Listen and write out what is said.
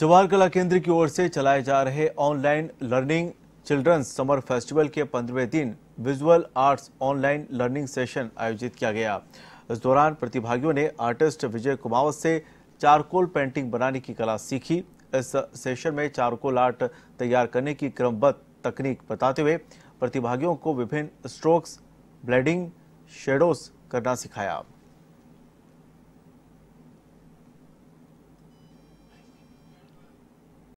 जवाहर कला केंद्र की ओर से चलाए जा रहे online learning children's summer festival के पंद्रहवें दिन visual arts online learning session आयोजित किया गया इस दौरान प्रतिभागियों ने आर्टिस्ट विजय कुमावत से चारकोल पेंटिंग बनाने की कला सीखी इस सेशन में चारकोल आर्ट तैयार करने की क्रमबद्ध तकनीक बताते हुए प्रतिभागियों को विभिन्न स्ट्रोक्स ब्लेडिंग शेडोस करना सिखाया